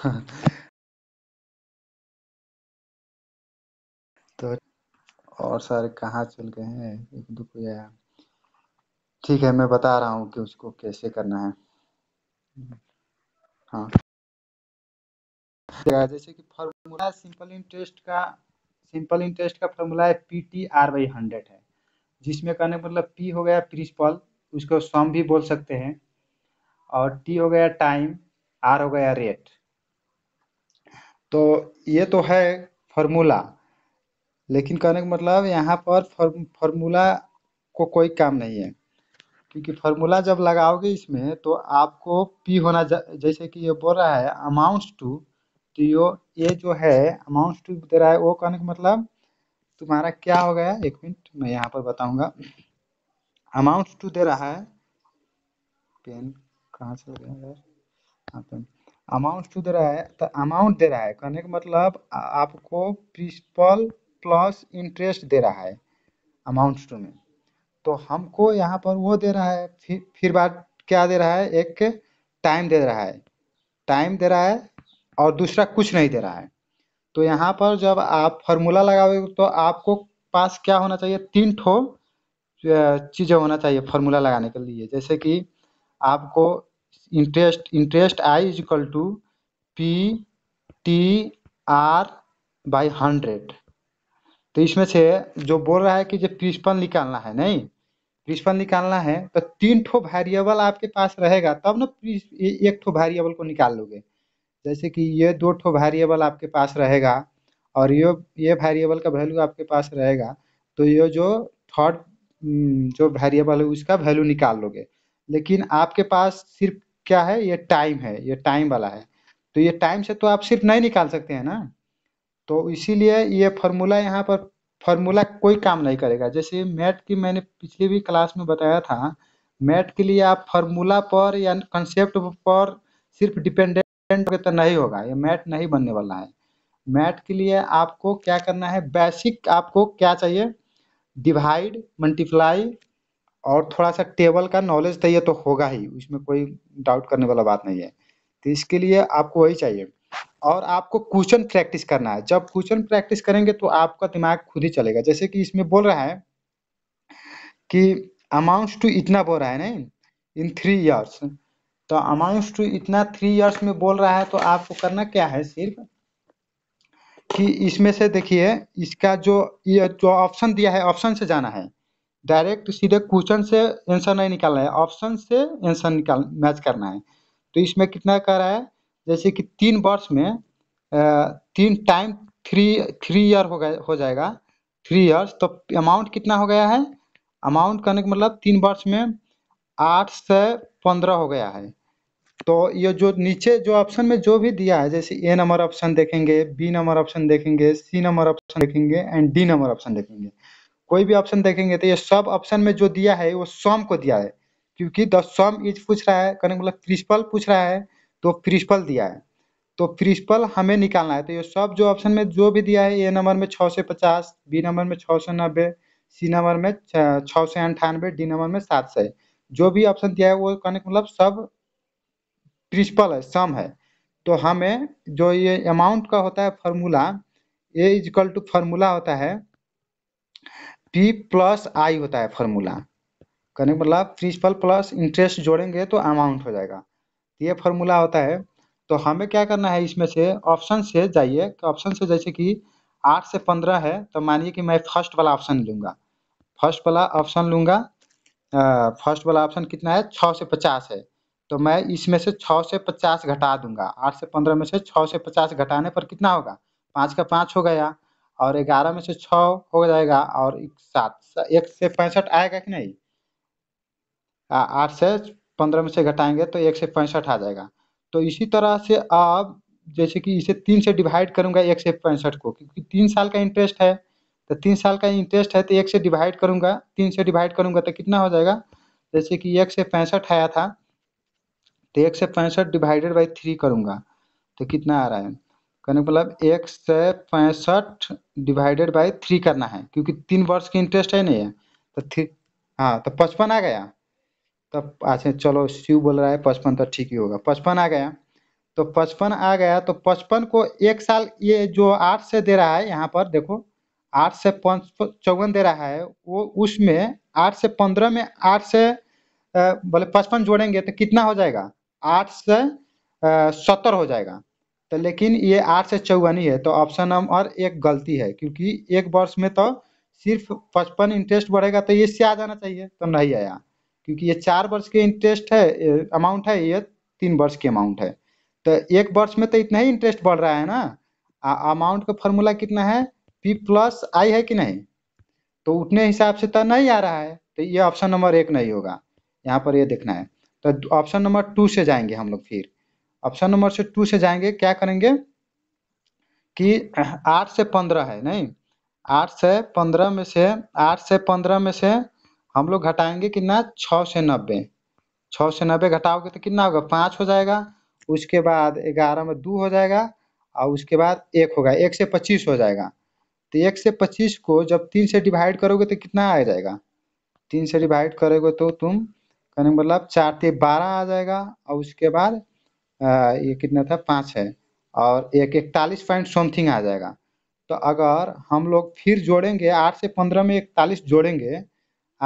तो और सर कहाँ चल गए हैं एक दुख ठीक है मैं बता रहा हूँ कि उसको कैसे करना है हाँ जैसे कि फॉर्मूला सिंपल इंटरेस्ट का सिंपल इंटरेस्ट का फॉर्मूला है P T R by hundred है जिसमें कहने का मतलब पी हो गया प्रिंसिपल उसको सम भी बोल सकते हैं और टी हो गया टाइम आर हो गया रेट तो ये तो है फॉर्मूला लेकिन कहने का मतलब यहाँ पर फॉर्मूला को कोई काम नहीं है क्योंकि फॉर्मूला जब लगाओगे इसमें तो आपको पी होना जैसे कि ये बोल रहा है अमाउंट्स टू तो यो ये जो है अमाउंट्स टू दे रहा है वो कहने का मतलब तुम्हारा क्या हो गया एक मिनट मैं यहाँ पर बताऊंगा अमाउंट्स टू दे रहा है पेन कहाँ से हो गया यार हाँ पेन अमाउंट टू दे रहा है तो अमाउंट दे रहा है कहने का मतलब आपको प्रिंसिपल प्लस इंटरेस्ट दे रहा है अमाउंट टू में तो हमको यहाँ पर वो दे रहा है फिर फिर बात क्या दे रहा है एक टाइम दे रहा है टाइम दे रहा है और दूसरा कुछ नहीं दे रहा है तो यहाँ पर जब आप फॉर्मूला लगाओगे तो आपको पास क्या होना चाहिए तीन ठो चीज़ें होना चाहिए फार्मूला लगाने के लिए जैसे कि आपको interest interest I is equal to P T R by hundred तो इसमें से जो बोल रहा है कि जो प्रिंसिपल निकालना है नहीं प्रिंसिपल निकालना है तो तीन ठो वेरिएबल आपके पास रहेगा तब ना एक ठो वेरिएबल को निकाल लोगे जैसे कि ये दो ठो वेरिएबल आपके पास रहेगा और ये ये वेरिएबल का वैल्यू आपके पास रहेगा तो ये जो थर्ड हम्म, जो वेरिएबल है उसका वैल्यू निकाल लोगे लेकिन आपके पास सिर्फ क्या है ये टाइम है ये टाइम वाला है तो ये टाइम से तो आप सिर्फ नहीं निकाल सकते हैं ना तो इसीलिए ये फार्मूला यहाँ पर फार्मूला कोई काम नहीं करेगा जैसे मैट की मैंने पिछली भी क्लास में बताया था मैट के लिए आप फार्मूला पर या कंसेप्ट पर सिर्फ डिपेंडेंट तो नहीं होगा ये मैट नहीं बनने वाला है मैट के लिए आपको क्या करना है बेसिक आपको क्या चाहिए डिवाइड मल्टीप्लाई और थोड़ा सा टेबल का नॉलेज तो ये तो होगा ही उसमें कोई डाउट करने वाला बात नहीं है तो इसके लिए आपको वही चाहिए और आपको क्वेश्चन प्रैक्टिस करना है जब क्वेश्चन प्रैक्टिस करेंगे तो आपका दिमाग खुद ही चलेगा जैसे कि इसमें बोल रहा है कि अमाउंट टू इतना बोल रहा है नहीं इन थ्री ईयर्स तो अमाउंट टू इतना थ्री ईयर्स में बोल रहा है तो आपको करना क्या है सिर्फ कि इसमें से देखिए इसका जो ये जो ऑप्शन दिया है ऑप्शन से जाना है डायरेक्ट सीधे क्वेश्चन से आंसर नहीं निकालना है ऑप्शन से आंसर निकाल मैच करना है तो इसमें कितना कह रहा है जैसे कि तीन वर्ष में तीन टाइम थ्री थ्री ईयर हो गया हो जाएगा थ्री ईयर्स तो अमाउंट कितना हो गया है अमाउंट करने का मतलब तीन वर्ष में आठ से पंद्रह हो गया है तो ये जो नीचे जो ऑप्शन में जो भी दिया है जैसे ए नंबर ऑप्शन देखेंगे बी नंबर ऑप्शन देखेंगे सी नंबर ऑप्शन देखेंगे एंड डी नंबर ऑप्शन देखेंगे कोई भी ऑप्शन देखेंगे तो ये सब ऑप्शन में जो दिया है वो सम को दिया है क्योंकि द सम इज पूछ रहा है कहने मतलब प्रिंसिपल पूछ रहा है तो प्रिंसिपल दिया है तो प्रिंसिपल हमें निकालना है तो ये सब जो ऑप्शन में जो भी दिया है ए नंबर में छः सौ पचास बी नंबर में छः सौ नब्बे सी नंबर में छः सौ अंठानबे डी नंबर में सात सौ जो भी ऑप्शन दिया है वो कहने का मतलब सब प्रिंसिपल है सम है तो हमें जो ये अमाउंट का होता है formula A equal to formula होता है पी प्लस आई होता है फॉर्मूला करने का मतलब प्रिंसिपल प्लस इंटरेस्ट जोड़ेंगे तो अमाउंट हो जाएगा तो ये फॉर्मूला होता है तो हमें क्या करना है इसमें से ऑप्शन से जाइए ऑप्शन से जैसे कि आठ से पंद्रह है तो मानिए कि मैं फर्स्ट वाला ऑप्शन लूँगा फर्स्ट वाला ऑप्शन लूँगा फर्स्ट वाला ऑप्शन कितना है छः से पचास है तो मैं इसमें से छः से पचास घटा दूंगा आठ से पंद्रह में से छः से पचास घटाने पर कितना होगा पाँच का पाँच हो गया और ग्यारह में से छ हो जाएगा और सात एक से पैंसठ आएगा कि नहीं आठ से पंद्रह में से घटाएंगे तो एक से पैंसठ आ जाएगा तो इसी तरह से आप जैसे कि इसे तीन से डिवाइड करूंगा एक से पैंसठ को क्योंकि तीन साल का इंटरेस्ट है तो तीन साल का इंटरेस्ट है तो एक से डिवाइड करूंगा तीन से डिवाइड करूंगा तो कितना हो जाएगा जैसे कि एक से पैंसठ आया था तो एक से पैंसठ डिवाइडेड बाई थ्री करूंगा तो कितना आ रहा है करने का मतलब एक सौ पैंसठ डिवाइडेड बाई थ्री करना है क्योंकि तीन वर्ष की इंटरेस्ट है नहीं है तो थ्री हाँ तो पचपन आ गया तब तो अच्छा चलो शिव बोल रहा है पचपन तो ठीक ही होगा पचपन आ गया तो पचपन आ गया तो पचपन को एक साल ये जो आठ से दे रहा है यहाँ पर देखो आठ से पाँच चौवन दे रहा है वो उसमें आठ से पंद्रह में आठ से बोले पचपन जोड़ेंगे तो कितना हो जाएगा आठ से सत्तर हो जाएगा तो लेकिन ये आठ से चौवनी है तो ऑप्शन नंबर एक गलती है क्योंकि एक वर्ष में तो सिर्फ पचपन इंटरेस्ट बढ़ेगा तो ये से आ जाना चाहिए तो नहीं आया क्योंकि ये चार वर्ष के इंटरेस्ट है अमाउंट है ये तीन वर्ष की अमाउंट है तो एक वर्ष में तो इतना ही इंटरेस्ट बढ़ रहा है ना अमाउंट का फॉर्मूला कितना है पी प्लस आई है कि नहीं तो उतने हिसाब से तो नहीं आ रहा है तो ये ऑप्शन नंबर एक नहीं होगा यहाँ पर ये देखना है तो ऑप्शन नंबर टू से जाएंगे हम लोग फिर ऑप्शन नंबर से टू से जाएंगे क्या करेंगे कि आठ से पंद्रह है नहीं आठ से पंद्रह में से आठ से पंद्रह में से हम लोग घटाएंगे कितना छः से नब्बे छः से नब्बे घटाओगे तो कितना होगा पाँच हो जाएगा उसके बाद ग्यारह में दो हो जाएगा और उसके बाद एक होगा एक से पच्चीस हो जाएगा तो एक से पच्चीस को जब तीन से डिवाइड करोगे तो कितना आ जाएगा तीन से डिवाइड करोगे तो तुम कहने मतलब चार ते बारह आ जाएगा और उसके बाद ये कितना था पाँच है और एक इकतालीस पॉइंट समथिंग आ जाएगा तो अगर हम लोग फिर जोड़ेंगे आठ से पंद्रह में इकतालीस जोड़ेंगे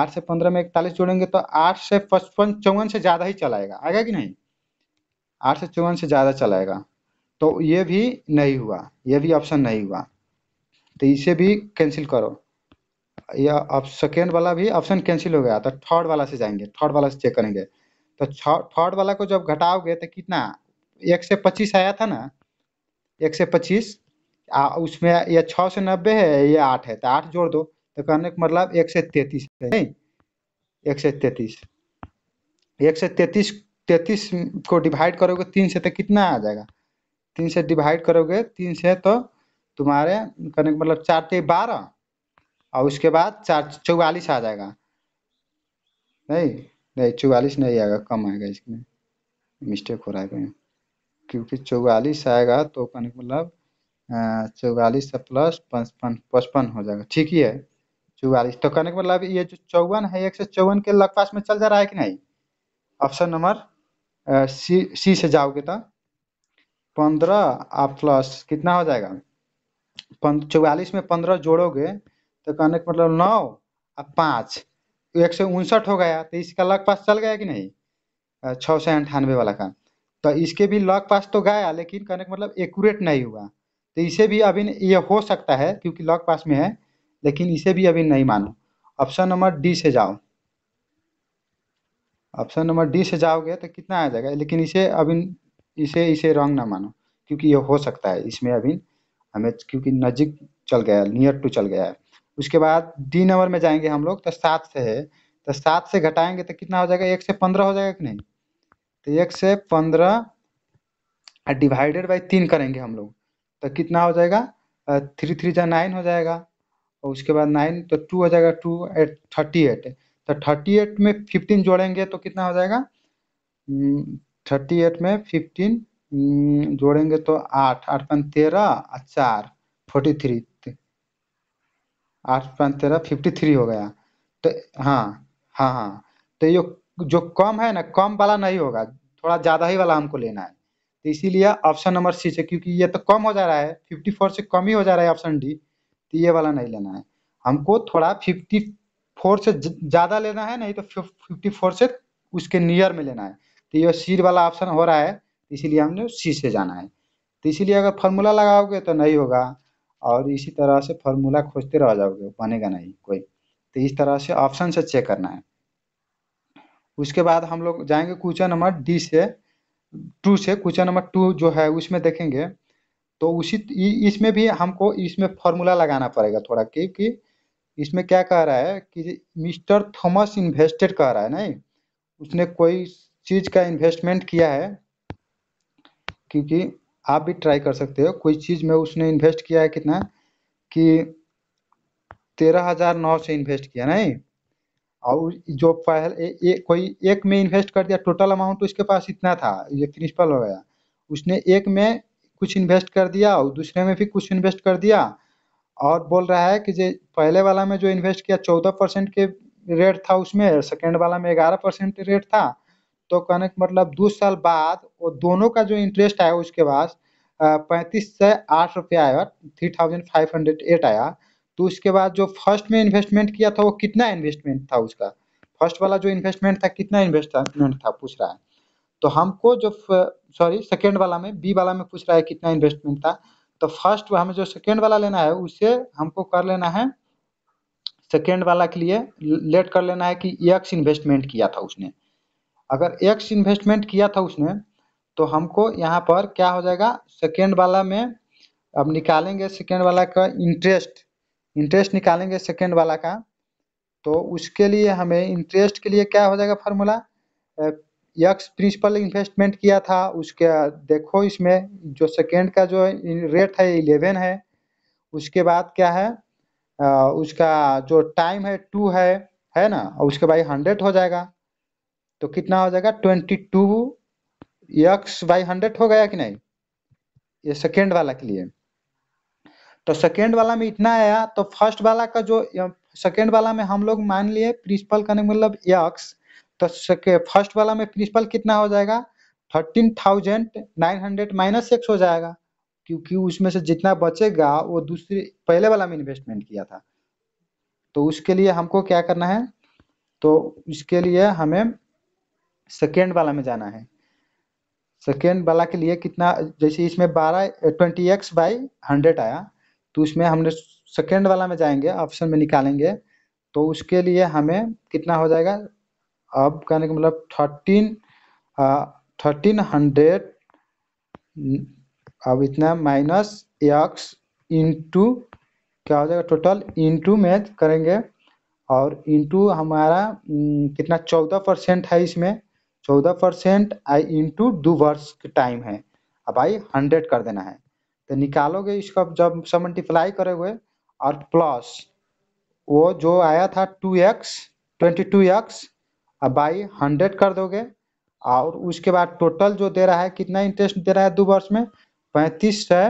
आठ से पंद्रह में इकतालीस जोड़ेंगे तो आठ से पचपन चौवन से ज़्यादा ही चलाएगा आएगा कि नहीं आठ से चौवन से ज़्यादा चलाएगा तो ये भी नहीं हुआ ये भी ऑप्शन नहीं हुआ तो इसे भी कैंसिल करो या अब सेकेंड वाला भी ऑप्शन कैंसिल हो गया तो थर्ड वाला से जाएंगे थर्ड वाला से चेक करेंगे तो थर्ड वाला को जब घटाओगे तो कितना एक से पच्चीस आया था ना एक से पच्चीस उसमें यह छः से नब्बे है ये आठ है तो आठ जोड़ दो तो कहने का मतलब एक से तैतीस है नहीं एक से तैतीस एक से तैतीस तैतीस को डिवाइड करोगे तीन से तो कितना आ जाएगा तीन से डिवाइड करोगे तीन से तो तुम्हारे कहने का मतलब चार से बारह और उसके बाद चार चौवालीस आ जाएगा नहीं नहीं चौवालीस नहीं आएगा कम आएगा इसमें मिस्टेक हो रहा है कहीं क्योंकि चौवालीस आएगा तो अपन का मतलब चौवालीस प्लस पचपन पचपन हो जाएगा ठीक ही है चौवालीस तो कहने का मतलब ये जो चौवन है एक सौ चौवन के लगपास में चल जा रहा है कि नहीं ऑप्शन नंबर सी सी से जाओगे तो पंद्रह आप प्लस कितना हो जाएगा चौवालीस में पंद्रह जोड़ोगे तो कहने का मतलब नौ और पाँच एक सौ उनसठ हो गया तो इसका लगपास चल गया कि नहीं छः सौ अंठानवे वाला का तो इसके भी लॉक पास तो गया लेकिन कनेक्ट मतलब एक्यूरेट नहीं हुआ तो इसे भी अभी ये हो सकता है क्योंकि लॉक पास में है लेकिन इसे भी अभी नहीं मानो ऑप्शन नंबर डी से जाओ ऑप्शन नंबर डी से जाओगे तो कितना आ जाएगा लेकिन इसे अभी इसे इसे रॉन्ग ना मानो क्योंकि ये हो सकता है इसमें अभी हमें क्योंकि नज़दीक चल गया नियर टू चल गया है उसके बाद डी नंबर में जाएंगे हम लोग तो सात से है तो सात से घटाएंगे तो कितना हो जाएगा एक से पंद्रह हो जाएगा कि नहीं तो एक से पंद्रह डिवाइडेड बाई तीन करेंगे हम लोग तो कितना हो जाएगा थ्री थ्री जहाँ नाइन हो जाएगा और उसके बाद नाइन तो टू हो जाएगा टू एट थर्टी एट तो थर्टी एट में फिफ्टीन जोड़ेंगे तो कितना हो जाएगा थर्टी हम्म, एट में फिफ्टीन हम्म, जोड़ेंगे तो आठ आठ पाँच तेरह और चार फोर्टी थ्री आठ पाँच तेरह फिफ्टी थ्री हो गया तो हाँ हाँ हाँ तो ये जो कम है ना कम वाला नहीं होगा थोड़ा ज्यादा ही वाला हमको लेना है तो इसीलिए ऑप्शन नंबर सी से क्योंकि ये तो कम हो जा रहा है फिफ्टी फोर से कम ही हो जा रहा है ऑप्शन डी तो ये वाला नहीं लेना है हमको थोड़ा फिफ्टी फोर से ज़्यादा लेना है नहीं तो फिफ्टी फोर से उसके नियर में लेना है तो ये सी वाला ऑप्शन हो रहा है इसीलिए हमने सी से जाना है तो इसीलिए अगर फार्मूला लगाओगे तो नहीं होगा और इसी तरह से फार्मूला खोजते रह जाओगे बनेगा नहीं कोई तो इस तरह से ऑप्शन से चेक करना है उसके बाद हम लोग जाएंगे क्वेश्चन नंबर डी से टू से क्वेश्चन नंबर टू जो है उसमें देखेंगे तो उसी इसमें भी हमको इसमें फॉर्मूला लगाना पड़ेगा थोड़ा क्योंकि इसमें क्या कह रहा है कि मिस्टर थॉमस इन्वेस्टेड कह रहा है नहीं उसने कोई चीज का इन्वेस्टमेंट किया है क्योंकि आप भी ट्राई कर सकते हो कोई चीज में उसने इन्वेस्ट किया है कितना कि तेरह हजार नौ सौ इन्वेस्ट किया नहीं और जो पहले ए, कोई एक में इन्वेस्ट कर दिया टोटल अमाउंट उसके पास इतना था ये प्रिंसिपल हो गया उसने एक में कुछ इन्वेस्ट कर दिया और दूसरे में भी कुछ इन्वेस्ट कर दिया और बोल रहा है कि जो पहले वाला में जो इन्वेस्ट किया चौदह परसेंट के रेट था उसमें सेकेंड वाला में ग्यारह परसेंट रेट था तो कहने का मतलब दो साल बाद वो दोनों का जो इंटरेस्ट आया उसके पास पैंतीस से आठ रुपया आया three thousand five hundred eight आया तो उसके बाद जो फर्स्ट में इन्वेस्टमेंट किया था वो कितना इन्वेस्टमेंट था उसका फर्स्ट वाला जो इन्वेस्टमेंट था कितना इन्वेस्टमेंट था पूछ रहा है तो हमको जो सॉरी सेकेंड वाला में बी वाला में पूछ रहा है कितना इन्वेस्टमेंट था तो फर्स्ट हमें जो सेकेंड वाला लेना है उसे हमको कर लेना है सेकेंड वाला के लिए लेट कर लेना है कि एक्स इन्वेस्टमेंट किया था उसने अगर एक्स इन्वेस्टमेंट किया था उसने तो हमको यहाँ पर क्या हो जाएगा सेकेंड वाला में अब निकालेंगे सेकेंड वाला का इंटरेस्ट इंटरेस्ट निकालेंगे सेकेंड वाला का तो उसके लिए हमें इंटरेस्ट के लिए क्या हो जाएगा फार्मूला यक्स प्रिंसिपल इन्वेस्टमेंट किया था उसके देखो इसमें जो सेकेंड का जो रेट है इलेवन है उसके बाद क्या है आ, उसका जो टाइम है टू है है ना और उसके बाद हंड्रेड हो जाएगा तो कितना हो जाएगा twenty two x by hundred हो गया कि नहीं ये सेकेंड वाला के लिए तो सेकेंड वाला में इतना आया तो फर्स्ट वाला का जो सेकेंड वाला में हम लोग मान लिए प्रिंसिपल का मतलब यक्स तो फर्स्ट वाला में प्रिंसिपल कितना हो जाएगा thirteen thousand nine hundred minus x हो जाएगा क्योंकि उसमें से जितना बचेगा वो दूसरे पहले वाला में इन्वेस्टमेंट किया था तो उसके लिए हमको क्या करना है तो इसके लिए हमें सेकेंड वाला में जाना है सेकेंड वाला के लिए कितना जैसे इसमें बारह ट्वेंटी एक्स बाई हंड्रेड आया तो उसमें हमने सेकेंड वाला में जाएंगे ऑप्शन में निकालेंगे तो उसके लिए हमें कितना हो जाएगा अब कहने का मतलब थर्टीन थर्टीन हंड्रेड अब इतना माइनस एक्स इंटू क्या हो जाएगा टोटल इंटू में करेंगे और इंटू हमारा कितना चौदह परसेंट है इसमें चौदह परसेंट आई इंटू दो वर्ष के टाइम है अब आई हंड्रेड कर देना है तो निकालोगे इसको जब सब मल्टीप्लाई करोगे और प्लस वो जो आया था two x twenty two x by hundred कर दोगे और उसके बाद टोटल जो दे रहा है कितना इंटरेस्ट दे रहा है दो वर्ष में पैंतीस है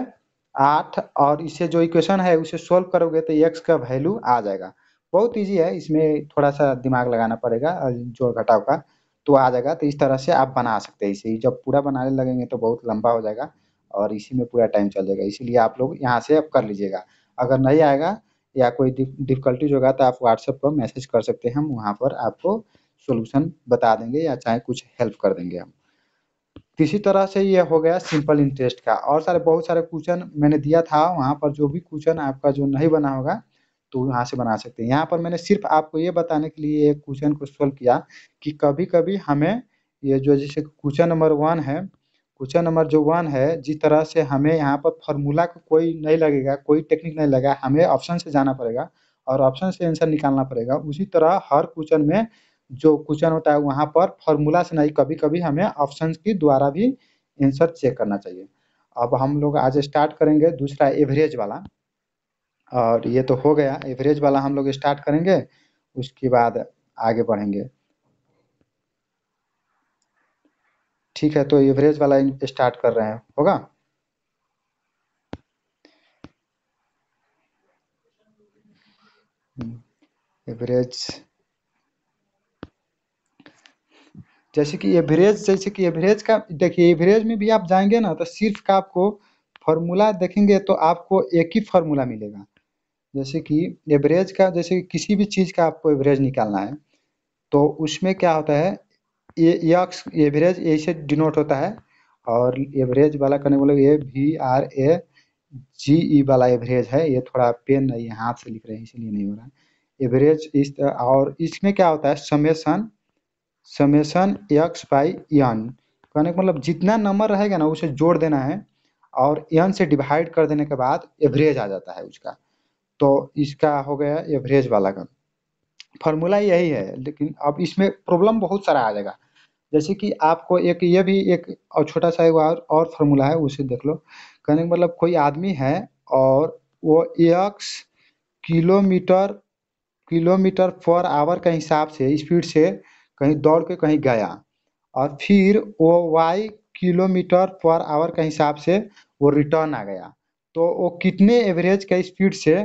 आठ और इसे जो इक्वेशन है उसे सोल्व करोगे तो एक्स का वैल्यू आ जाएगा बहुत इजी है इसमें थोड़ा सा दिमाग लगाना पड़ेगा जोड़ घटाव का तो आ जाएगा तो इस तरह से आप बना सकते हैं इसे जब पूरा बनाने लगेंगे तो बहुत लंबा हो जाएगा और इसी में पूरा टाइम चल जाएगा इसीलिए आप लोग यहाँ से अब कर लीजिएगा अगर नहीं आएगा या कोई डिफिकल्टीज होगा तो आप व्हाट्सएप पर मैसेज कर सकते हैं हम वहाँ पर आपको सोल्यूशन बता देंगे या चाहे कुछ हेल्प कर देंगे हम इसी तरह से ये हो गया सिंपल इंटरेस्ट का और सारे बहुत सारे क्वेश्चन मैंने दिया था वहाँ पर जो भी क्वेश्चन आपका जो नहीं बना होगा तो यहाँ से बना सकते हैं यहाँ पर मैंने सिर्फ आपको ये बताने के लिए एक क्वेश्चन को सोल्व किया कि कभी कभी हमें ये जो जैसे क्वेश्चन नंबर वन है क्वेश्चन नंबर जो वन है जिस तरह से हमें यहाँ पर फॉर्मूला को कोई नहीं लगेगा कोई टेक्निक नहीं लगा हमें ऑप्शन से जाना पड़ेगा और ऑप्शन से आंसर निकालना पड़ेगा उसी तरह हर क्वेश्चन में जो क्वेश्चन होता है वहाँ पर फॉर्मूला से नहीं कभी कभी हमें ऑप्शन के द्वारा भी आंसर चेक करना चाहिए अब हम लोग आज स्टार्ट करेंगे दूसरा एवरेज वाला और ये तो हो गया एवरेज वाला हम लोग स्टार्ट करेंगे उसके बाद आगे बढ़ेंगे ठीक है तो एवरेज वाला स्टार्ट कर रहे हैं होगा एवरेज हम्म, जैसे कि एवरेज जैसे कि एवरेज का देखिए एवरेज में भी आप जाएंगे ना तो सिर्फ का आपको फॉर्मूला देखेंगे तो आपको एक ही फॉर्मूला मिलेगा जैसे कि एवरेज का जैसे कि किसी भी चीज़ का आपको एवरेज निकालना है तो उसमें क्या होता है ये यक्स एवरेज यही से डिनोट होता है और एवरेज वाला करने बोले ये वी आर ए जी ई वाला एवरेज है ये थोड़ा पेन नहीं है हाथ से लिख रहे हैं इसलिए नहीं हो रहा एवरेज इस और इसमें क्या होता है summation summation x by n कहने का मतलब जितना नंबर रहेगा ना उसे जोड़ देना है और यन से डिवाइड कर देने के बाद एवरेज आ जाता है उसका तो इसका हो गया एवरेज वाला का फॉर्मूला यही है लेकिन अब इसमें प्रॉब्लम बहुत सारा आ जाएगा जैसे कि आपको एक ये भी एक और छोटा सा एक और, और फार्मूला है उसे देख लो कहने का मतलब कोई आदमी है और वो x kilometre kilometre per hour के हिसाब से स्पीड से कहीं दौड़ के कहीं गया और फिर वो वाई किलोमीटर पर आवर के हिसाब से वो रिटर्न आ गया तो वो कितने एवरेज के स्पीड से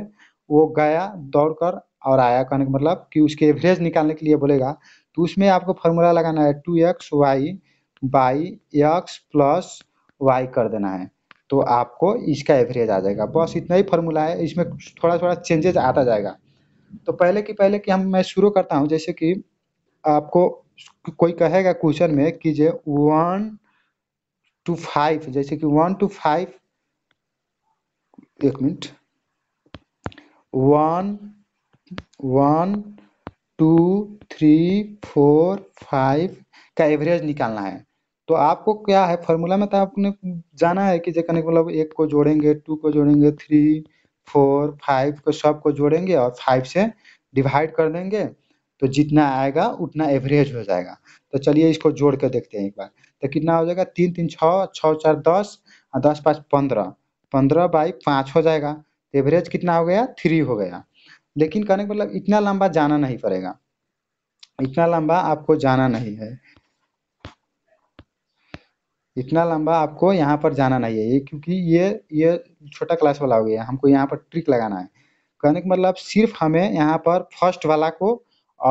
वो गया दौड़कर और आया कहने का मतलब कि उसके एवरेज निकालने के लिए बोलेगा तो उसमें आपको फार्मूला लगाना है two x y by x plus y कर देना है तो आपको इसका एवरेज आ जाएगा बस इतना ही फॉर्मूला है इसमें थोड़ा थोड़ा चेंजेज आता जाएगा तो पहले कि पहले कि हम मैं शुरू करता हूँ जैसे कि आपको कोई कहेगा क्वेश्चन में कि जे वन टू फाइव जैसे कि वन टू फाइव एक minute one one two three four five का एवरेज निकालना है तो आपको क्या है फॉर्मूला में तो आपने जाना है कि जैसे मतलब एक को जोड़ेंगे टू को जोड़ेंगे थ्री फोर फाइव को सब को जोड़ेंगे और फाइव से डिवाइड कर देंगे तो जितना आएगा उतना एवरेज हो जाएगा तो चलिए इसको जोड़ कर देखते हैं एक बार तो कितना हो जाएगा तीन तीन छः छः चार दस और दस पाँच पंद्रह पंद्रह बाई पाँच हो जाएगा तो एवरेज कितना हो गया थ्री हो गया लेकिन कहने का मतलब इतना लंबा जाना नहीं पड़ेगा इतना लंबा आपको जाना नहीं है इतना लंबा आपको यहाँ पर जाना नहीं है ये क्योंकि ये ये छोटा क्लास वाला हो गया हमको यहाँ पर ट्रिक लगाना है कहने का मतलब सिर्फ हमें यहाँ पर फर्स्ट वाला को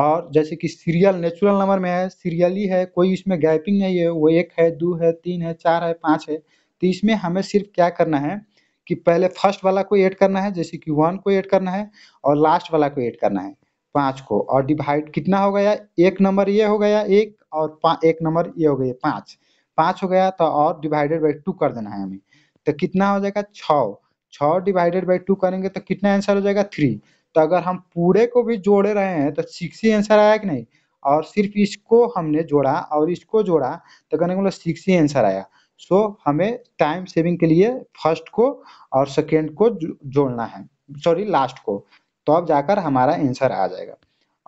और जैसे कि सीरियल नेचुरल नंबर में है सीरियली है कोई इसमें गैपिंग नहीं है वो एक है दो है तीन है चार है पाँच है तो इसमें हमें सिर्फ क्या करना है कि पहले फर्स्ट वाला को ऐड करना है जैसे कि वन को ऐड करना है और लास्ट वाला को ऐड करना है पाँच को और डिवाइड कितना हो गया एक नंबर ये हो गया एक और एक नंबर ये हो गया पाँच पाँच हो गया तो और डिवाइडेड बाई टू कर देना है हमें तो कितना हो जाएगा छ छ डिवाइडेड बाई टू करेंगे तो कितना आंसर हो जाएगा थ्री तो अगर हम पूरे को भी जोड़े रहे हैं तो सिक्स ही आंसर आया कि नहीं और सिर्फ इसको हमने जोड़ा और इसको जोड़ा तो कहने का मतलब सिक्स ही आंसर आया सो so, हमें टाइम सेविंग के लिए फर्स्ट को और सेकेंड को जोड़ना है सॉरी लास्ट को तो अब जाकर हमारा आंसर आ जाएगा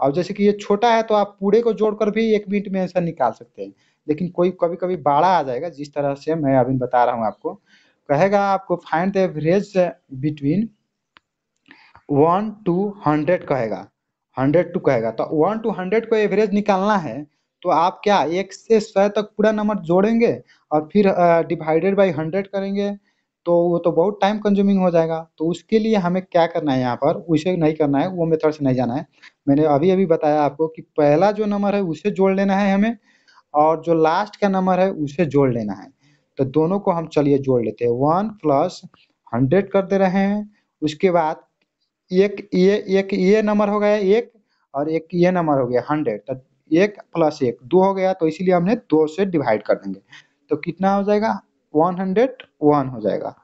और जैसे कि ये छोटा है तो आप पूरे को जोड़कर भी एक मिनट में आंसर निकाल सकते हैं लेकिन कोई कभी कभी बड़ा आ जाएगा जिस तरह से मैं अभी बता रहा हूँ आपको कहेगा आपको find the average between one two hundred कहेगा हंड्रेड टू कहेगा तो वन टू हंड्रेड को एवरेज निकालना है तो आप क्या एक से सौ तक पूरा नंबर जोड़ेंगे और फिर डिवाइडेड बाई हंड्रेड करेंगे तो वो तो बहुत टाइम कंज्यूमिंग हो जाएगा तो उसके लिए हमें क्या करना है यहाँ पर उसे नहीं करना है वो मेथड से नहीं जाना है मैंने अभी अभी बताया आपको कि पहला जो नंबर है उसे जोड़ लेना है हमें और जो लास्ट का नंबर है उसे जोड़ लेना है तो दोनों को हम चलिए जोड़ लेते हैं वन प्लस हंड्रेड कर दे रहे हैं उसके बाद एक ये एक ये नंबर हो गया एक और एक ये नंबर हो गया हंड्रेड तो एक प्लस एक दो हो गया तो इसीलिए हमने दो से डिवाइड कर देंगे तो कितना हो जाएगा वन हंड्रेड वन हो जाएगा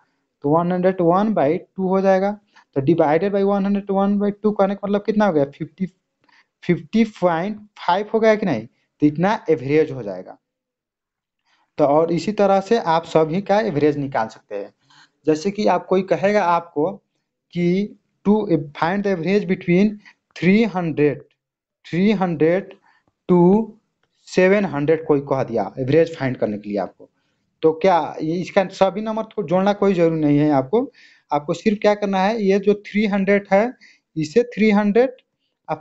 तो one hundred one by two हो जाएगा तो divided by one hundred one by two करने का मतलब कितना हो गया फिफ्टी फिफ्टी पॉइंट फाइव हो गया कि नहीं तो इतना एवरेज हो जाएगा तो और इसी तरह से आप सभी का एवरेज निकाल सकते हैं जैसे कि आप कोई कहेगा आपको कि to find the average between three hundred three hundred to seven hundred कोई कह दिया एवरेज फाइंड करने के लिए आपको तो क्या इसका सभी नंबर को जोड़ना कोई जरूरी नहीं है आपको आपको सिर्फ क्या करना है ये जो थ्री हंड्रेड है इसे थ्री हंड्रेड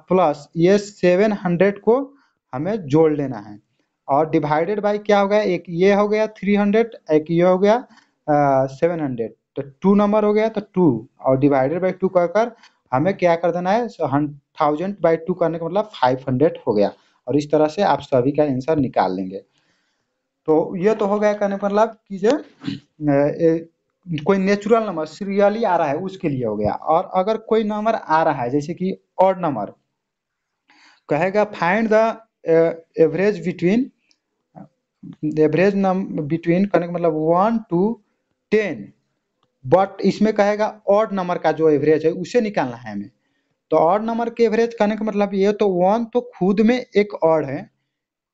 प्लस ये सेवन हंड्रेड को हमें जोड़ लेना है और डिवाइडेड बाई क्या हो गया एक ये हो गया थ्री हंड्रेड एक ये हो गया सेवन हंड्रेड तो टू नंबर हो गया तो टू और डिवाइडेड बाई टू कर हमें क्या कर देना है थाउजेंड बाई टू करने का मतलब फाइव हंड्रेड हो गया और इस तरह से आप सभी का आंसर निकाल लेंगे तो ये तो हो गया कहने मतलब कि जो कोई नेचुरल नंबर सीरियली आ रहा है उसके लिए हो गया और अगर कोई नंबर आ रहा है जैसे कि ऑड नंबर कहेगा find the average between average between कहने का मतलब वन टू टेन बट इसमें कहेगा ऑड नंबर का जो एवरेज है उसे निकालना है हमें तो ऑड नंबर के एवरेज कहने का मतलब ये तो वन तो खुद में एक ऑड है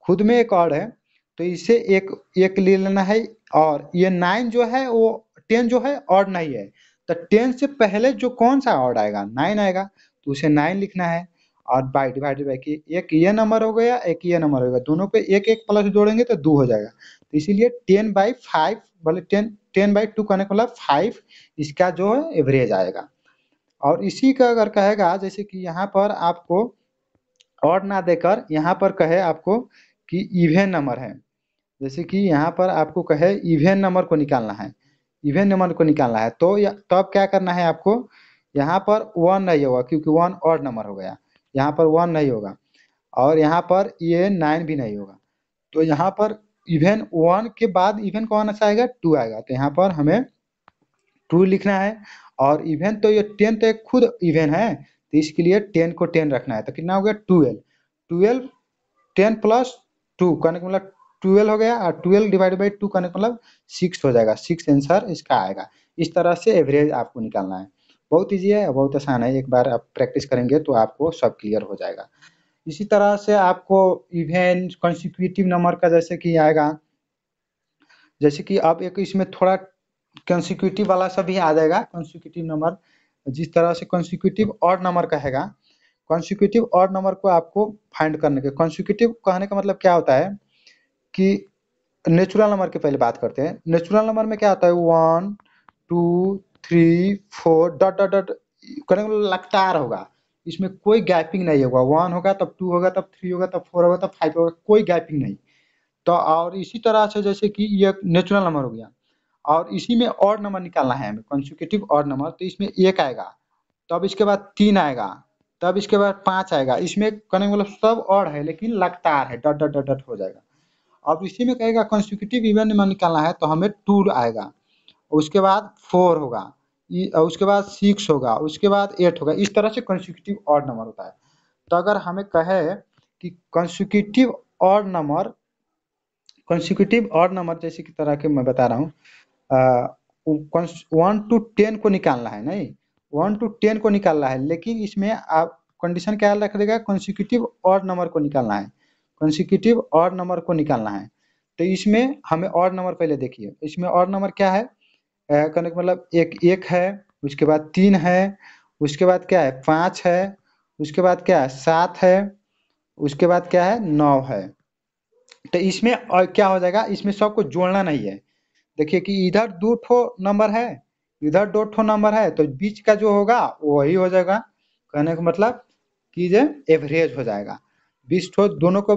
खुद में एक ऑड है तो इसे एक एक ले लेना है और ये नाइन जो है वो टेन जो है ऑड नहीं है तो टेन से पहले जो कौन सा ऑड आएगा नाइन आएगा तो उसे नाइन लिखना है और बाई डिवाइड बाई की एक ये नंबर हो गया एक ये नंबर हो गया दोनों पे एक एक प्लस जोड़ेंगे तो दो हो जाएगा तो इसीलिए टेन बाई फाइव बोले टेन टेन बाई टू करने के मतलब फाइव इसका जो है एवरेज आएगा और इसी का अगर कहेगा जैसे कि यहाँ पर आपको और ना देकर यहाँ पर कहे आपको कि इवेन नंबर है जैसे कि यहाँ पर आपको कहे इवेन नंबर को निकालना है इवेन नंबर को निकालना है तो तब क्या करना है आपको यहाँ पर वन नहीं होगा क्योंकि वन और नंबर हो गया यहाँ पर वन नहीं होगा और यहाँ पर ये नाइन भी नहीं होगा तो यहाँ पर इवेन वन के बाद इवेन कौन सा आएगा टू आएगा तो यहाँ पर हमें ट्रू लिखना है और इवेन तो ये टेन तो एक खुद इवेन है तो इसके लिए टेन को टेन रखना है तो कितना हो गया twelve twelve ten plus two करने का मतलब ट्वेल्व हो गया और ट्वेल्व डिवाइड बाई टू करने का मतलब सिक्स हो जाएगा सिक्स आंसर इसका आएगा इस तरह से एवरेज आपको निकालना है बहुत ईजी है बहुत आसान है एक बार आप प्रैक्टिस करेंगे तो आपको सब क्लियर हो जाएगा इसी तरह से आपको इवेन कॉन्सिक्यूटिव नंबर का जैसे कि आएगा जैसे कि आप एक इसमें थोड़ा कंसिक्यूटिव वाला ही आ जाएगा कंसिक्यूटिव नंबर जिस तरह से कंसिक्यूटिव और नंबर कहेगा कॉन्सिक्यूटिव और नंबर को आपको फाइंड करने के कंसिक्यूटिव कहने का मतलब क्या होता है कि नेचुरल नंबर की पहले बात करते हैं नेचुरल नंबर में क्या होता है one two three four dot dot dot करेंगे लगातार होगा इसमें कोई गैपिंग नहीं होगा वन होगा तब टू होगा तब थ्री होगा तब फोर होगा तब फाइव होगा कोई गैपिंग नहीं तो और इसी तरह से जैसे कि ये नेचुरल नंबर हो गया और इसी में और नंबर निकालना है हमें कॉन्सिक्यूटिव और नंबर तो इसमें एक आएगा तब इसके बाद तीन आएगा तब इसके बाद पाँच आएगा इसमें कहने मतलब सब और है लेकिन लगातार है डट डट डट डट हो जाएगा अब इसी में कहेगा कॉन्सिक्यूटिव इवन नंबर निकालना है तो हमें टू आएगा उसके बाद फोर होगा उसके बाद सिक्स होगा उसके बाद एट होगा इस तरह से कॉन्सिक्यूटिव और नंबर होता है तो अगर हमें कहे कि कॉन्सिक्यूटिव और नंबर कॉन्सिक्यूटिव और नंबर जैसे की तरह के मैं बता रहा हूँ वन टू टेन को निकालना है नहीं वन टू टेन को निकालना है लेकिन इसमें आप कंडीशन क्या रख देगा कॉन्सिक्यूटिव और नंबर को निकालना है कॉन्सिक्यूटिव और नंबर को निकालना है तो इसमें हमें और नंबर पहले देखिए इसमें और नंबर क्या है मतलब एक एक है उसके बाद तीन है उसके बाद क्या है पाँच है उसके बाद क्या है सात है उसके बाद क्या है नौ है तो इसमें और क्या हो जाएगा इसमें सबको जोड़ना नहीं है देखिए कि इधर दो ठो नंबर है इधर दो ठो नंबर है तो बीच का जो होगा वही हो जाएगा कहने का मतलब कि जो एवरेज हो जाएगा बीस ठो दोनों को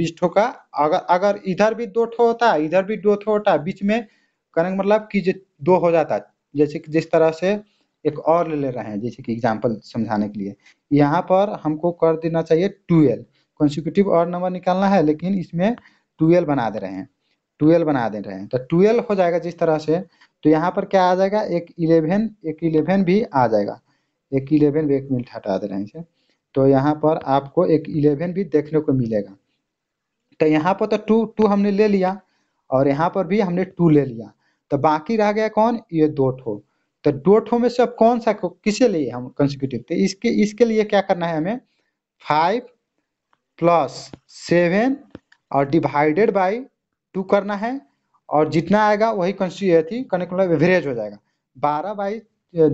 बीस ठो का अगर अगर इधर भी दो ठो होता इधर भी दो ठो होता बीच में कहने का मतलब कि जो दो हो जाता जैसे कि जिस तरह से एक और ले ले रहे हैं जैसे कि एग्जाम्पल समझाने के लिए यहाँ पर हमको कर देना चाहिए ट्वेल्व कॉन्सिक्यूटिव और नंबर निकालना है लेकिन इसमें ट्वेल्व बना दे रहे हैं ट्वेल्व बना दे रहे हैं तो ट्वेल्व हो जाएगा जिस तरह से तो यहाँ पर क्या आ जाएगा एक इलेवन एक इलेवन भी आ जाएगा एक इलेवन भी एक मिनट हटा दे रहे हैं इसे तो यहाँ पर आपको एक इलेवन भी देखने को मिलेगा तो यहाँ पर तो टू टू हमने ले लिया और यहाँ पर भी हमने टू ले लिया तो बाकी रह गया कौन ये दो ठो तो दो ठो में से अब कौन सा किसे लिए हम कंसिक्यूटिव तो इसके इसके लिए क्या करना है हमें फाइव प्लस सेवन और डिवाइडेड बाई टू करना है और जितना आएगा वही कंस्टी करने का मतलब एवरेज हो जाएगा बारह बाई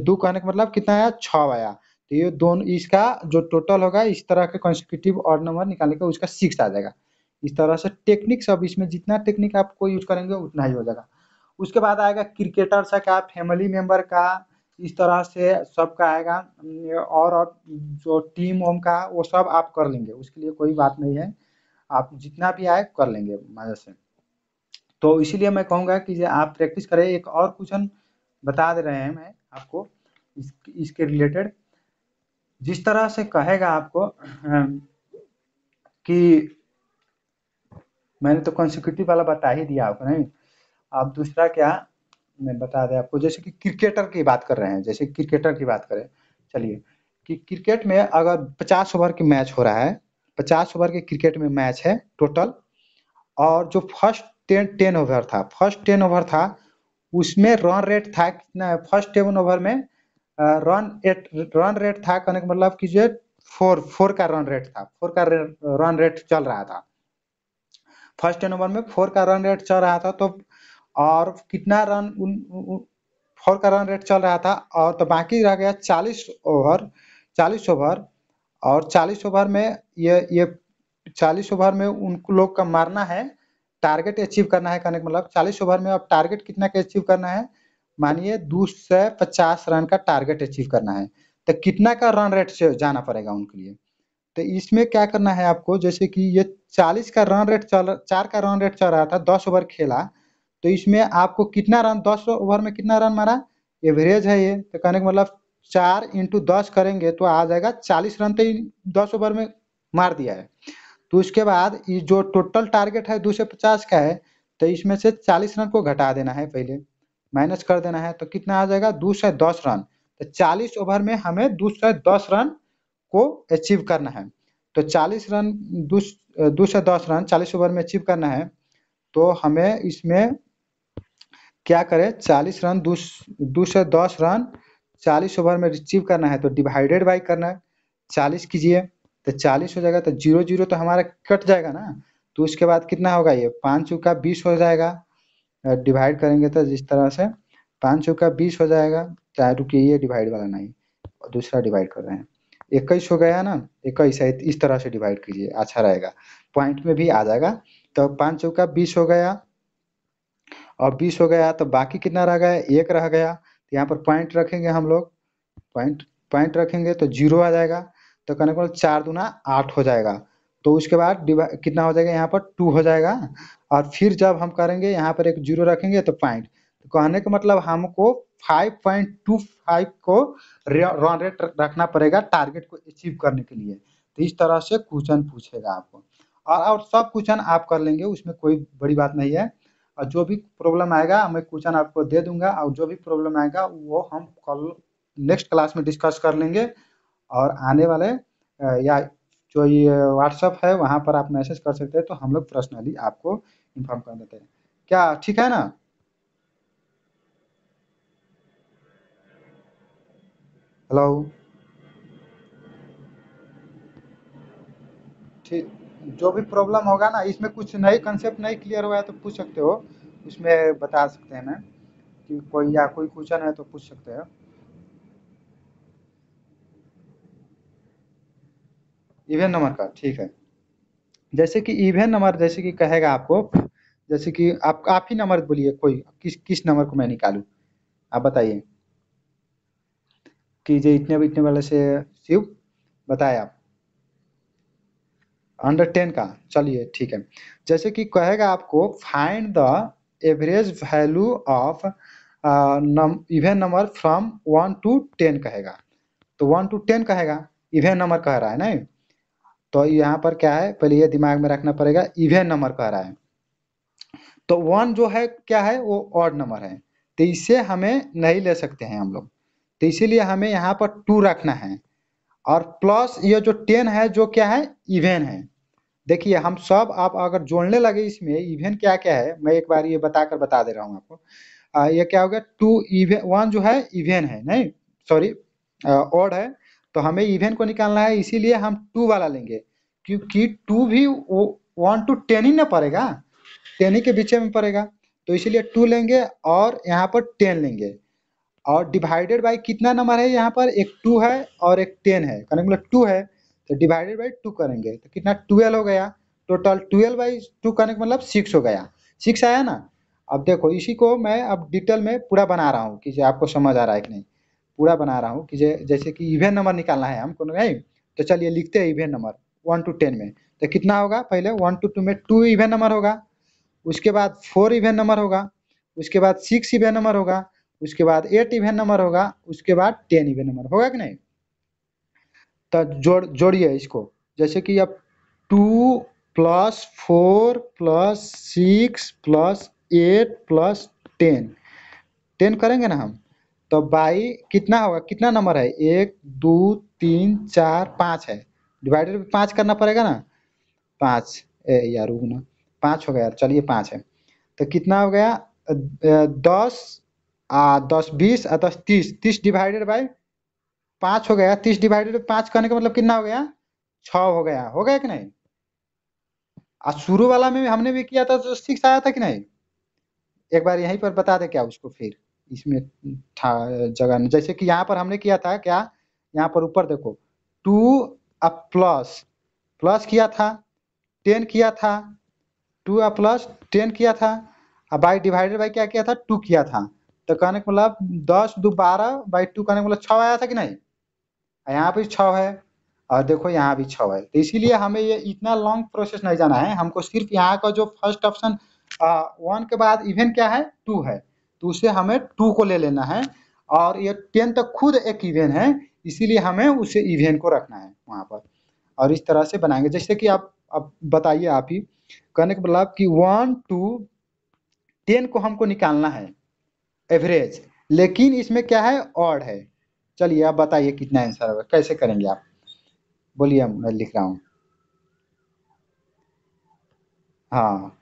दो कहने का मतलब कितना आया छः आया तो ये दोनों इसका जो टोटल होगा इस तरह के कॉन्स्टिक्यूटिव और नंबर निकालने का उसका सिक्स आ जाएगा इस तरह से टेक्निक सब इसमें जितना टेक्निक आपको यूज करेंगे उतना ही हो जाएगा उसके बाद आएगा सा का फैमिली मेम्बर का इस तरह से सबका आएगा और, और जो टीम वोम का वो सब आप कर लेंगे उसके लिए कोई बात नहीं है आप जितना भी आए कर लेंगे मजा से तो इसीलिए मैं कहूँगा कि आप प्रैक्टिस करें एक और क्वेश्चन बता दे रहे हैं मैं आपको इस, इसके रिलेटेड जिस तरह से कहेगा आपको कि मैंने तो कॉन्सिक्यूटिव वाला बता ही दिया आपको नहीं आप दूसरा क्या मैं बता दें आपको जैसे कि क्रिकेटर की बात कर रहे हैं जैसे क्रिकेटर की बात करें चलिए कि क्रिकेट में अगर 50 ओवर की मैच हो रहा है 50 ओवर के क्रिकेट में मैच है टोटल और जो फर्स्ट टेन टेन ओवर था फर्स्ट टेन ओवर था उसमें रन रेट था कितना फर्स्ट टेन ओवर में रन एट रन रेट था कहने का मतलब कि जो फोर फोर का रन रेट था फोर का रन रेट चल रहा था फर्स्ट टेन ओवर में फोर का रन रेट चल रहा था तो और कितना रन उन फोर का रन रेट चल रहा था और तो बाकी रह गया चालीस ओवर चालीस ओवर और चालीस ओवर में ये ये चालीस ओवर में उन लोग का मारना है टारगेट अचीव करना है कहने का मतलब चालीस ओवर में अब टारगेट कितना का अचीव करना है मानिए दो सौ पचास रन का टारगेट अचीव करना है तो कितना का रन रेट से जाना पड़ेगा उनके लिए तो इसमें क्या करना है आपको जैसे कि ये चालीस का रन रेट चल चार का रन रेट चल रहा था दस ओवर खेला तो इसमें आपको कितना रन दस ओवर में कितना रन मारा एवरेज है ये तो कहने का मतलब चार इंटू दस करेंगे तो आ जाएगा चालीस रन तो दस ओवर में मार दिया है तो उसके बाद ये जो टोटल टारगेट है दो का है तो इसमें से चालीस रन को घटा देना है पहले माइनस कर देना है तो कितना आ जाएगा दो रन तो चालीस ओवर में हमें दो रन को अचीव करना है तो 40 रन दो से दस रन 40 ओवर में अचीव करना है तो हमें इसमें क्या करें 40 रन दो से दस रन 40 ओवर में अचीव करना है तो डिवाइडेड बाई करना है चालीस कीजिए तो चालीस हो जाएगा तो जीरो जीरो तो हमारा कट जाएगा ना तो उसके बाद कितना होगा ये पाँच चौका बीस हो जाएगा डिवाइड करेंगे तो जिस तरह से पाँच चौका बीस हो जाएगा चाहे रुकी ये डिवाइड वाला नहीं और दूसरा डिवाइड कर रहे हैं इक्कीस हो गया ना इक्कीस है इस तरह से डिवाइड कीजिए अच्छा रहेगा पॉइंट में भी आ जाएगा तो पाँच चौका बीस हो गया और बीस हो गया तो बाकी कितना रह गया एक रह गया तो यहाँ पर पॉइंट रखेंगे हम लोग पॉइंट पॉइंट रखेंगे तो जीरो आ जाएगा तो करने को चार दुना आठ हो जाएगा तो उसके बाद कितना हो जाएगा यहाँ पर टू हो जाएगा और फिर जब हम करेंगे यहाँ पर एक जीरो रखेंगे तो पॉइंट तो कहने का मतलब हमको 5.25 को रन रेट रखना पड़ेगा टारगेट को अचीव करने के लिए तो इस तरह से क्वेश्चन पूछेगा आपको और और सब क्वेश्चन आप कर लेंगे उसमें कोई बड़ी बात नहीं है और जो भी प्रॉब्लम आएगा मैं क्वेश्चन आपको दे दूंगा और जो भी प्रॉब्लम आएगा वो हम कल नेक्स्ट क्लास में डिस्कस कर लेंगे और आने वाले या जो ये व्हाट्सअप है वहाँ पर आप मैसेज कर सकते हैं तो हम लोग पर्सनली आपको इन्फॉर्म कर देते हैं क्या ठीक है ना हेलो ठीक जो भी प्रॉब्लम होगा ना इसमें कुछ नई कंसेप्ट नहीं क्लियर हुआ है तो पूछ सकते हो उसमें बता सकते हैं मैं कि कोई या कोई क्वेश्चन है तो पूछ सकते हैं इवेंट नंबर का ठीक है जैसे कि इवेंट नंबर जैसे कि कहेगा आपको जैसे कि आप आप ही नंबर बोलिए कोई किस किस नंबर को मैं निकालू आप बताइए कि जो इतने इतने वाले से शिव बताए आप अंडर टेन का चलिए ठीक है जैसे कि कहेगा आपको find the average value of even number from one to ten कहेगा तो वन टू टेन कहेगा इवेंट नंबर कह रहा है ना तो यहाँ पर क्या है पहले ये दिमाग में रखना पड़ेगा इवेन नंबर कह रहा है तो वन जो है क्या है वो ऑड नंबर है तो इससे हमें नहीं ले सकते हैं हम लोग तो इसीलिए हमें यहाँ पर टू रखना है और प्लस ये जो टेन है जो क्या है इवेन है देखिए हम सब आप अगर जोड़ने लगे इसमें इवेन क्या क्या है मैं एक बार ये बताकर बता दे रहा हूँ आपको आ, ये क्या हो गया टू इवेन वन जो है इवेन है नहीं सॉरी ऑड है तो हमें इवन को निकालना है इसीलिए हम टू वाला लेंगे क्योंकि टू भी वो वन टू टेन ही ना पड़ेगा टेन ही के बीच में पड़ेगा तो इसीलिए टू लेंगे और यहाँ पर टेन लेंगे और डिवाइडेड बाई कितना नंबर है यहाँ पर एक टू है और एक टेन है कहने मतलब टू है तो डिवाइडेड बाई टू करेंगे तो कितना ट्वेल्व हो गया टोटल ट्वेल्व बाई टू करने का मतलब सिक्स हो गया सिक्स आया ना अब देखो इसी को मैं अब डिटेल में पूरा बना रहा हूँ कि आपको समझ आ रहा है कि नहीं पूरा बना रहा हूँ कि जैसे कि इवेंट नंबर निकालना है हमको नहीं तो चलिए लिखते हैं even number one to ten में तो कितना होगा पहले वन टू टू में टू इवेंट नंबर होगा उसके बाद फोर इवेंट नंबर होगा उसके बाद सिक्स इवेंट नंबर होगा उसके बाद एट इवेंट नंबर होगा उसके बाद टेन इवेंट नंबर होगा कि नहीं तो जोड़ जोड़िए इसको जैसे कि अब two plus four plus six plus eight plus ten ten करेंगे ना हम तो बाई कितना होगा कितना नंबर है एक दो तीन चार पाँच है डिवाइडेड भी पाँच करना पड़ेगा ना पाँच ए यार उगना पाँच हो गया यार चलिए पाँच है तो कितना हो गया दस आ दस बीस आ दस तीस तीस डिवाइडेड बाई पाँच हो गया तीस डिवाइडेड पाँच करने का मतलब कितना हो गया छ हो गया हो गया कि नहीं आ शुरू वाला में हमने भी किया था तो सिक्स आया था कि नहीं एक बार यहीं पर बता दे क्या उसको फिर इसमें जगह जैसे कि यहाँ पर हमने किया था क्या यहाँ पर ऊपर देखो टू अब प्लस प्लस किया था टेन किया था टू अब प्लस टेन किया था अब बाई डिवाइडेड बाई क्या किया था टू किया था तो कहने का मतलब दस दो बारह बाई टू कहने का मतलब छः आया था कि नहीं यहाँ पर छः है और देखो यहाँ भी छः है तो इसीलिए हमें ये इतना लॉन्ग प्रोसेस नहीं जाना है हमको सिर्फ यहाँ का जो फर्स्ट ऑप्शन वन के बाद इवेंट क्या है टू है तो उसे हमें टू को ले लेना है और ये टेन तक खुद एक इवेन है इसीलिए हमें उसे इवेन को रखना है वहाँ पर और इस तरह से बनाएंगे जैसे कि आप अब बताइए आप ही कहने के मतलब कि वन टू टेन को हमको निकालना है एवरेज लेकिन इसमें क्या है ऑड है चलिए आप बताइए कितना आंसर होगा कैसे करेंगे आप बोलिए मैं लिख रहा हूँ हाँ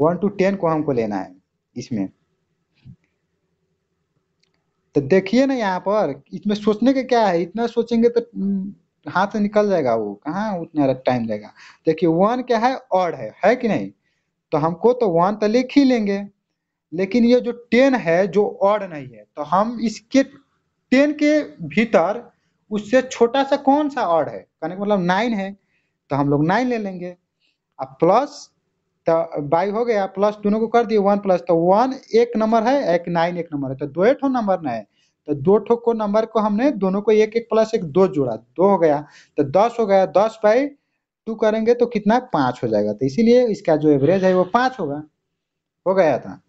वन टू टेन को हमको लेना है इसमें तो देखिए ना यहाँ पर इसमें सोचने का क्या है इतना सोचेंगे तो हम्म, हाथ से निकल जाएगा वो कहाँ उतना टाइम लेगा देखिए वन क्या है ऑड है है कि नहीं तो हमको तो वन तो लिख ही लेंगे लेकिन ये जो टेन है जो ऑड नहीं है तो हम इसके टेन के भीतर उससे छोटा सा कौन सा ऑड है कहने का मतलब नाइन है तो हम लोग नाइन ले लेंगे अब प्लस तो बाई हो गया प्लस दोनों को कर दिए वन प्लस तो वन एक नंबर है एक नाइन एक नंबर है तो दो ठो नंबर ना है तो दो ठो को नंबर को हमने दोनों को एक एक प्लस एक दो जोड़ा दो हो गया तो दस हो गया दस बाई टू करेंगे तो कितना पाँच हो जाएगा तो इसीलिए इसका जो एवरेज है वो पाँच होगा हो गया था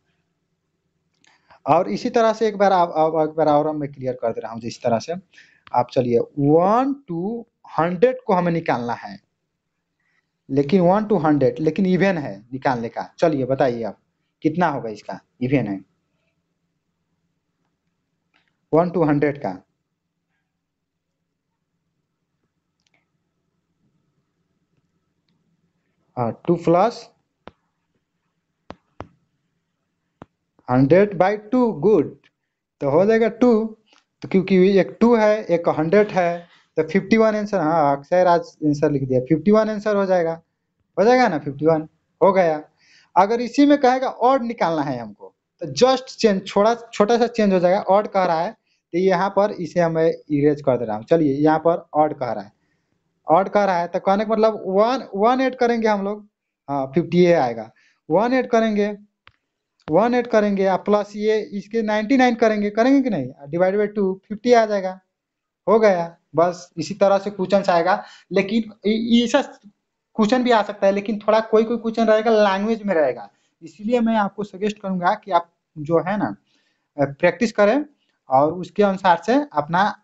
और इसी तरह से एक बार आप, एक बार और मैं क्लियर कर दे रहा हूँ इस तरह से आप चलिए वन टू हंड्रेड को हमें निकालना है लेकिन वन टू हंड्रेड लेकिन इवेन है निकालने का चलिए बताइए आप कितना होगा इसका इवेन है वन टू हंड्रेड का two plus hundred by two good तो हो जाएगा टू तो क्योंकि एक टू है एक हंड्रेड है तो फिफ्टी वन आंसर हाँ अक्षय राज आंसर लिख दिया फिफ्टी वन आंसर हो जाएगा हो जाएगा ना फिफ्टी वन हो गया अगर इसी में कहेगा ऑड निकालना है हमको तो जस्ट चेंज छोटा छोटा सा चेंज हो जाएगा ऑड कह रहा है तो यहाँ पर इसे हमें इरेज कर दे रहा हूँ चलिए यहाँ पर ऑड कह रहा है ऑड कह रहा है तो कहने का मतलब वन वन एड करेंगे हम लोग हाँ फिफ्टी ए आएगा वन एड करेंगे वन एड करेंगे प्लस ये इसके नाइन्टी नाइन करेंगे करेंगे कि नहीं डिवाइड बाई टू फिफ्टी आ जाएगा हो गया बस इसी तरह से क्वेश्चन आएगा लेकिन ऐसा क्वेश्चन भी आ सकता है लेकिन थोड़ा कोई कोई क्वेश्चन रहेगा लैंग्वेज में रहेगा इसलिए मैं आपको सजेस्ट करूंगा कि आप जो है ना प्रैक्टिस करें और उसके अनुसार से अपना